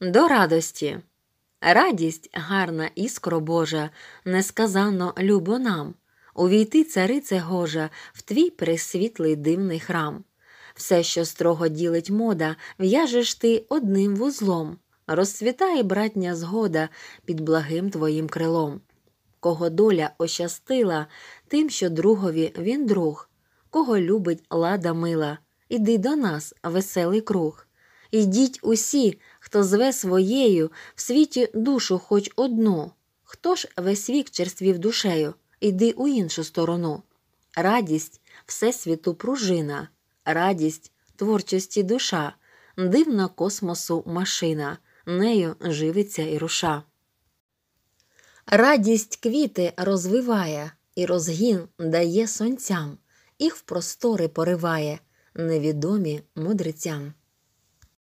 До радості. Радість, гарна іскро Божа, несказано любо нам, увійти, царице гожа, в твій пресвітлий дивний храм. Все, що строго ділить мода, в'яжеш ти одним вузлом, розцвітає братня згода під благим твоїм крилом. Кого доля ощастила, тим, що другові він друг, кого любить лада мила, іди до нас, веселий круг. Ідіть усі, хто зве своєю в світі душу хоч одну. Хто ж весь вік черствів душею, іди у іншу сторону. Радість Всесвіту пружина, радість творчості душа, дивна космосу машина, нею живиться і руша. Радість квіти розвиває, і розгін дає сонцям, їх в простори пориває, невідомі мудрецям.